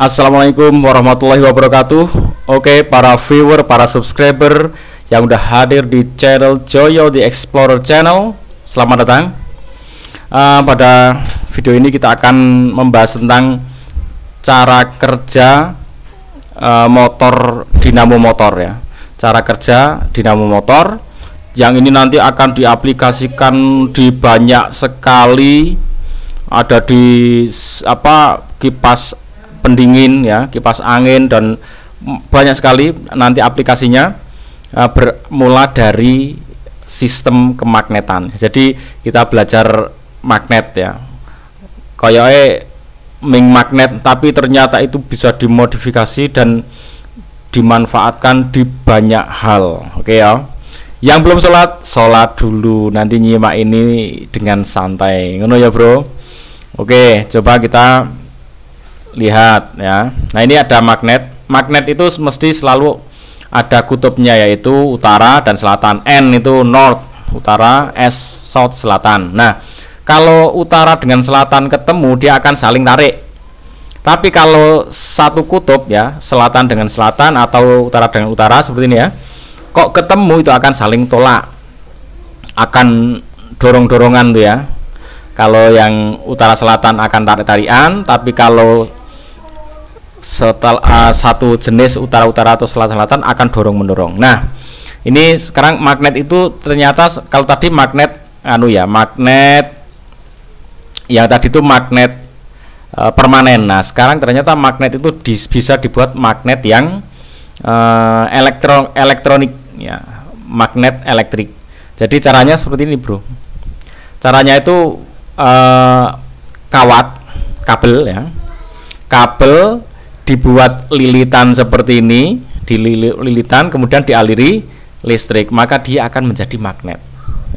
Assalamualaikum warahmatullahi wabarakatuh Oke para viewer, para subscriber yang udah hadir di channel Joyo The Explorer Channel Selamat datang uh, Pada video ini kita akan membahas tentang cara kerja uh, motor dinamo motor ya Cara kerja dinamo motor yang ini nanti akan diaplikasikan di banyak sekali ada di apa kipas pendingin ya kipas angin dan banyak sekali nanti aplikasinya uh, bermula dari sistem kemagnetan jadi kita belajar magnet ya koyoke ming magnet tapi ternyata itu bisa dimodifikasi dan dimanfaatkan di banyak hal oke okay ya yang belum sholat sholat dulu nanti nyimak ini dengan santai ngono ya bro oke coba kita lihat ya. Nah, ini ada magnet. Magnet itu mesti selalu ada kutubnya yaitu utara dan selatan. N itu north, utara, S south, selatan. Nah, kalau utara dengan selatan ketemu dia akan saling tarik. Tapi kalau satu kutub ya, selatan dengan selatan atau utara dengan utara seperti ini ya. Kok ketemu itu akan saling tolak. Akan dorong-dorongan tuh ya. Kalau yang utara selatan akan tarik tarian, tapi kalau setel, uh, satu jenis utara-utara atau selatan-selatan akan dorong mendorong. Nah, ini sekarang magnet itu ternyata kalau tadi magnet anu ya, magnet yang tadi itu magnet uh, permanen. Nah, sekarang ternyata magnet itu dis, bisa dibuat magnet yang uh, elektro elektronik ya, magnet elektrik. Jadi caranya seperti ini, Bro. Caranya itu uh, kawat kabel ya kabel dibuat lilitan seperti ini, dililitan kemudian dialiri listrik, maka dia akan menjadi magnet.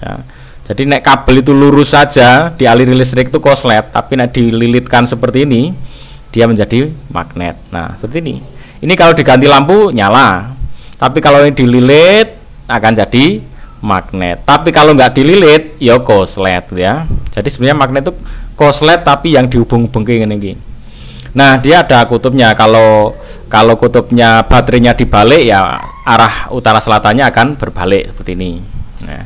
Ya. Jadi nek kabel itu lurus saja dialiri listrik itu koslet, tapi nek dililitkan seperti ini dia menjadi magnet. Nah, seperti ini. Ini kalau diganti lampu nyala. Tapi kalau ini dililit akan jadi magnet. Tapi kalau nggak dililit ya koslet ya. Jadi sebenarnya magnet itu koslet tapi yang dihubung-hubungke ini Nah, dia ada kutubnya. Kalau kalau kutubnya baterainya dibalik ya arah utara selatannya akan berbalik seperti ini. Ya.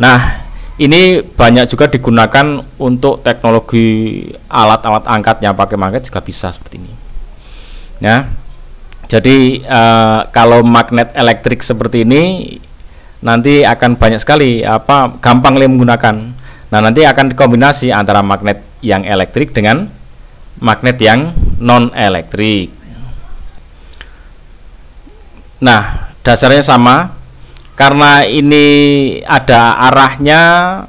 Nah, ini banyak juga digunakan untuk teknologi alat-alat angkat yang pakai magnet juga bisa seperti ini. Ya. Jadi eh, kalau magnet elektrik seperti ini nanti akan banyak sekali apa gampang menggunakan. Nah, nanti akan dikombinasi antara magnet yang elektrik dengan magnet yang non elektrik. Nah, dasarnya sama. Karena ini ada arahnya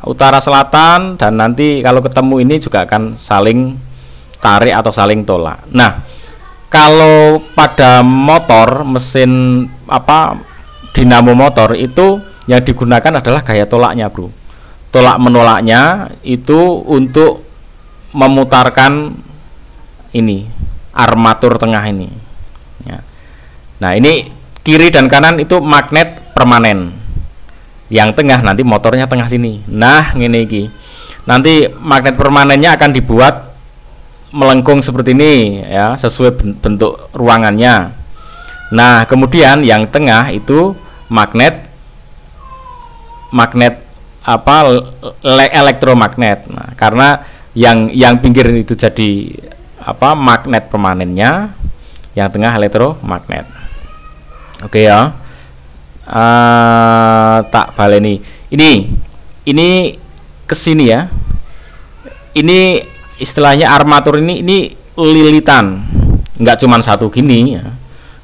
utara selatan dan nanti kalau ketemu ini juga akan saling tarik atau saling tolak. Nah, kalau pada motor mesin apa dinamo motor itu yang digunakan adalah gaya tolaknya, Bro. Tolak menolaknya itu untuk memutarkan ini armatur tengah ini ya. nah ini kiri dan kanan itu magnet permanen yang tengah nanti motornya tengah sini nah ini iki nanti magnet permanennya akan dibuat melengkung seperti ini ya sesuai bentuk ruangannya nah kemudian yang tengah itu magnet magnet apa elektromagnet nah, karena yang yang pinggir itu jadi apa magnet permanennya yang tengah elektromagnet oke okay ya uh, tak baleni ini ini kesini ya ini istilahnya armatur ini ini lilitan nggak cuma satu gini ya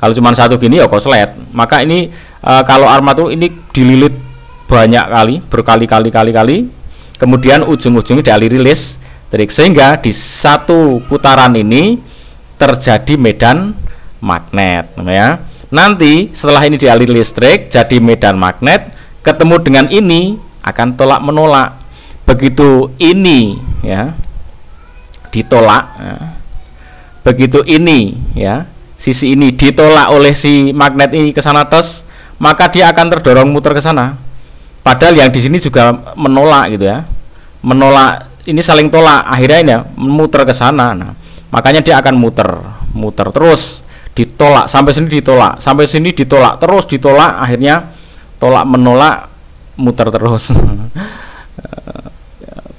kalau cuma satu gini ya koslet maka ini uh, kalau armatur ini dililit banyak kali berkali-kali kali-kali kemudian ujung-ujungnya dialiri list trik sehingga di satu putaran ini terjadi medan magnet ya nanti setelah ini dialiri listrik jadi medan magnet ketemu dengan ini akan tolak menolak begitu ini ya ditolak ya. begitu ini ya sisi ini ditolak oleh si magnet ini ke sana tes maka dia akan terdorong muter ke sana padahal yang di sini juga menolak gitu ya menolak ini saling tolak akhirnya ini ya, muter ke sana nah makanya dia akan muter muter terus ditolak sampai sini ditolak sampai sini ditolak terus ditolak akhirnya tolak menolak muter terus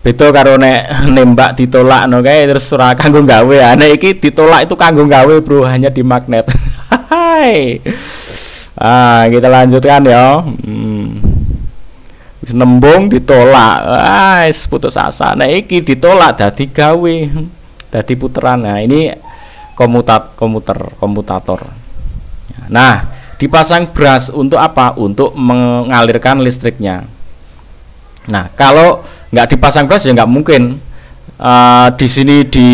Betul karo nek nembak ditolak no kayak terus surah kanggo gawe ya nek iki ditolak itu kanggo gawe bro hanya di magnet hai ah kita lanjutkan ya hmm nembung ditolak guys putus asa nah iki ditolak dadi gawe dadi puteran nah ini komutat komuter komutator nah dipasang beras untuk apa untuk mengalirkan listriknya nah kalau nggak dipasang beras ya nggak mungkin uh, di sini di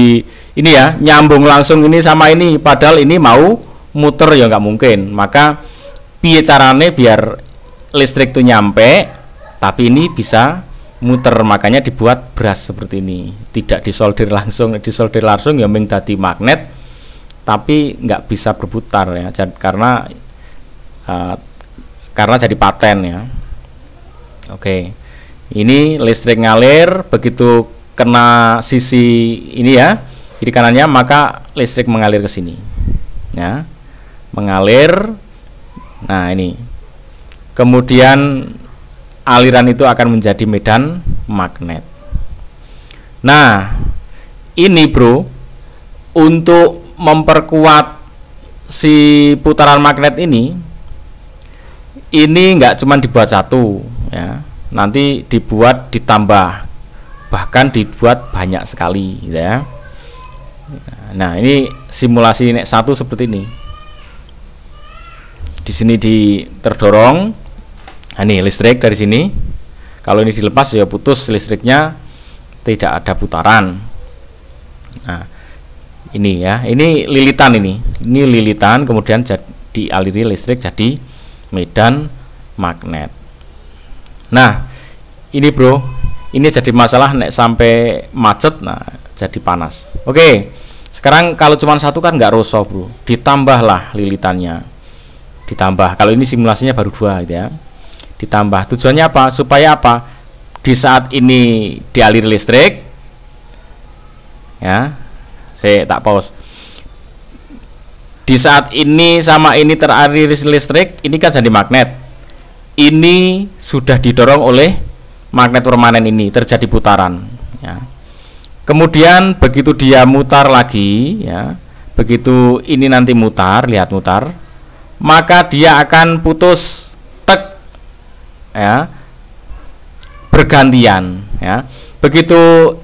ini ya nyambung langsung ini sama ini padahal ini mau muter ya nggak mungkin maka biar carane biar listrik tuh nyampe tapi ini bisa muter makanya dibuat beras seperti ini tidak disolder langsung disolder langsung ya menjadi magnet tapi nggak bisa berputar ya jad, karena uh, karena jadi paten ya oke okay. ini listrik ngalir begitu kena sisi ini ya kiri kanannya maka listrik mengalir ke sini ya mengalir nah ini kemudian aliran itu akan menjadi medan magnet. Nah, ini bro, untuk memperkuat si putaran magnet ini, ini nggak cuma dibuat satu, ya. Nanti dibuat ditambah, bahkan dibuat banyak sekali, gitu ya. Nah, ini simulasi nek satu seperti ini. Di sini di terdorong Nah, ini listrik dari sini. Kalau ini dilepas ya putus listriknya tidak ada putaran. Nah, ini ya, ini lilitan ini. Ini lilitan kemudian jadi, aliri listrik jadi medan magnet. Nah, ini bro, ini jadi masalah nek sampai macet nah jadi panas. Oke. Sekarang kalau cuma satu kan nggak rosoh, Bro. Ditambahlah lilitannya. Ditambah. Kalau ini simulasinya baru dua gitu ya ditambah. Tujuannya apa? Supaya apa? Di saat ini dialir listrik ya. Saya tak pause. Di saat ini sama ini teraliri listrik, ini kan jadi magnet. Ini sudah didorong oleh magnet permanen ini terjadi putaran ya. Kemudian begitu dia mutar lagi ya, begitu ini nanti mutar, lihat mutar, maka dia akan putus ya bergantian ya begitu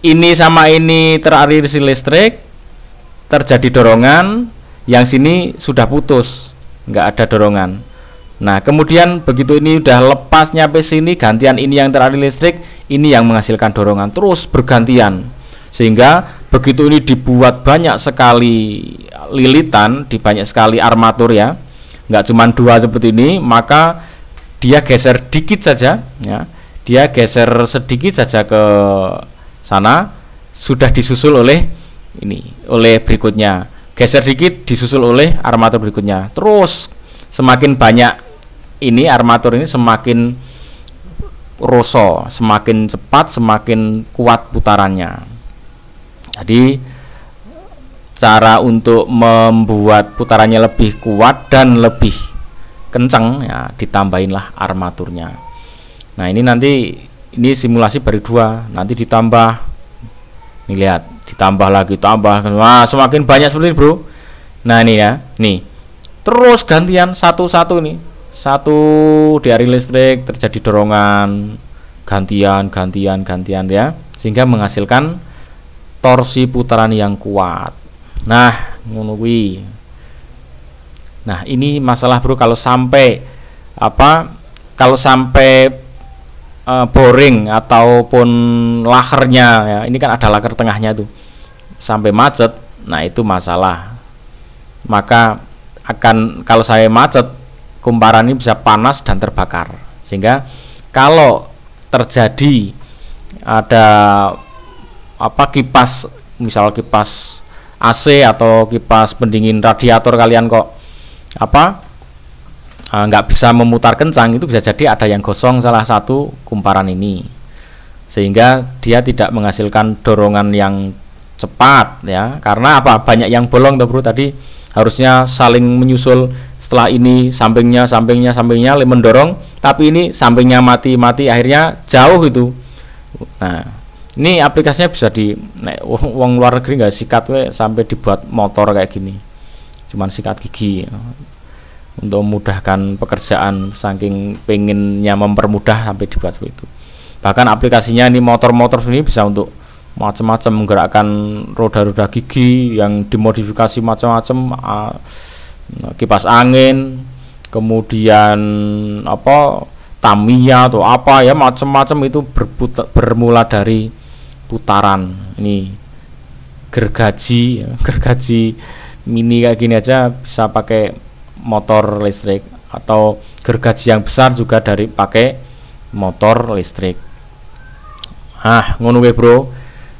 ini sama ini teraliri listrik terjadi dorongan yang sini sudah putus nggak ada dorongan nah kemudian begitu ini udah lepas nyampe sini gantian ini yang teraliri listrik ini yang menghasilkan dorongan terus bergantian sehingga begitu ini dibuat banyak sekali lilitan di banyak sekali armatur ya nggak cuma dua seperti ini maka dia geser dikit saja ya dia geser sedikit saja ke sana sudah disusul oleh ini oleh berikutnya geser dikit disusul oleh armatur berikutnya terus semakin banyak ini armatur ini semakin rosso semakin cepat semakin kuat putarannya jadi cara untuk membuat putarannya lebih kuat dan lebih kencang ya ditambahinlah armaturnya nah ini nanti ini simulasi baru dua nanti ditambah nih lihat ditambah lagi tambah wah semakin banyak seperti ini bro nah ini ya nih terus gantian satu-satu ini satu di array listrik terjadi dorongan gantian gantian gantian ya sehingga menghasilkan torsi putaran yang kuat nah ngono Nah, ini masalah Bro kalau sampai apa kalau sampai uh, boring ataupun lakernya ya, ini kan ada laker tengahnya tuh. Sampai macet, nah itu masalah. Maka akan kalau saya macet, kumparan ini bisa panas dan terbakar. Sehingga kalau terjadi ada apa kipas misal kipas AC atau kipas pendingin radiator kalian kok apa eh, nggak bisa memutar kencang itu bisa jadi ada yang gosong salah satu kumparan ini sehingga dia tidak menghasilkan dorongan yang cepat ya karena apa banyak yang bolong tuh bro tadi harusnya saling menyusul setelah ini sampingnya sampingnya sampingnya mendorong tapi ini sampingnya mati mati akhirnya jauh itu nah ini aplikasinya bisa di nek, uang luar negeri nggak sikat we, sampai dibuat motor kayak gini cuman sikat gigi untuk memudahkan pekerjaan saking pengennya mempermudah sampai dibuat seperti itu bahkan aplikasinya ini motor-motor ini bisa untuk macam-macam menggerakkan roda-roda gigi yang dimodifikasi macam-macam kipas angin kemudian apa tamia atau apa ya macam-macam itu berputar, bermula dari putaran ini gergaji ya, gergaji mini kayak gini aja bisa pakai motor listrik atau gergaji yang besar juga dari pakai motor listrik ah ngono bro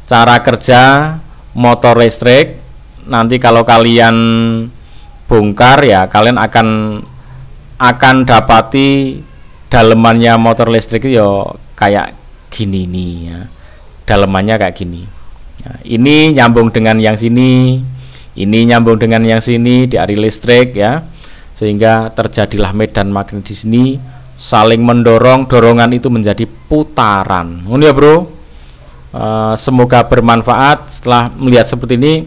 cara kerja motor listrik nanti kalau kalian bongkar ya kalian akan akan dapati dalemannya motor listrik yo ya kayak gini nih ya. dalemannya kayak gini nah, ini nyambung dengan yang sini ini nyambung dengan yang sini di listrik ya sehingga terjadilah medan magnet di sini saling mendorong dorongan itu menjadi putaran Ini ya bro e, semoga bermanfaat setelah melihat seperti ini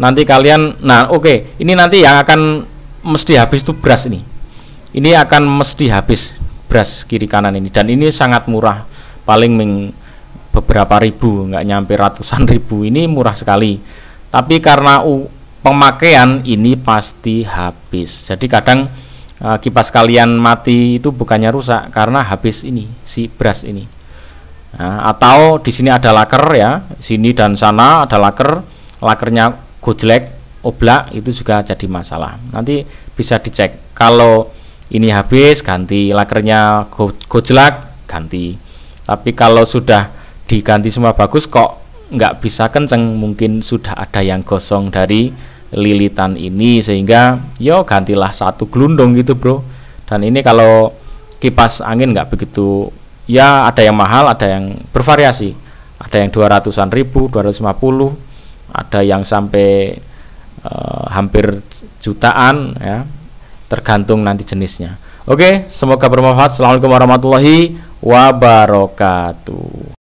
nanti kalian nah oke okay, ini nanti yang akan mesti habis itu beras ini ini akan mesti habis beras kiri kanan ini dan ini sangat murah paling meng, beberapa ribu nggak nyampe ratusan ribu ini murah sekali tapi karena pemakaian ini pasti habis. Jadi kadang eh, kipas kalian mati itu bukannya rusak karena habis ini si beras ini. Nah, atau di sini ada laker ya, sini dan sana ada laker, lakernya gojlek, oblak itu juga jadi masalah. Nanti bisa dicek. Kalau ini habis ganti lakernya go gojlek ganti. Tapi kalau sudah diganti semua bagus kok nggak bisa kenceng mungkin sudah ada yang gosong dari lilitan ini sehingga yo gantilah satu gelundung gitu bro dan ini kalau kipas angin nggak begitu ya ada yang mahal ada yang bervariasi ada yang 200-an ribu 250 ada yang sampai e, hampir jutaan ya tergantung nanti jenisnya oke semoga bermanfaat assalamualaikum warahmatullahi wabarakatuh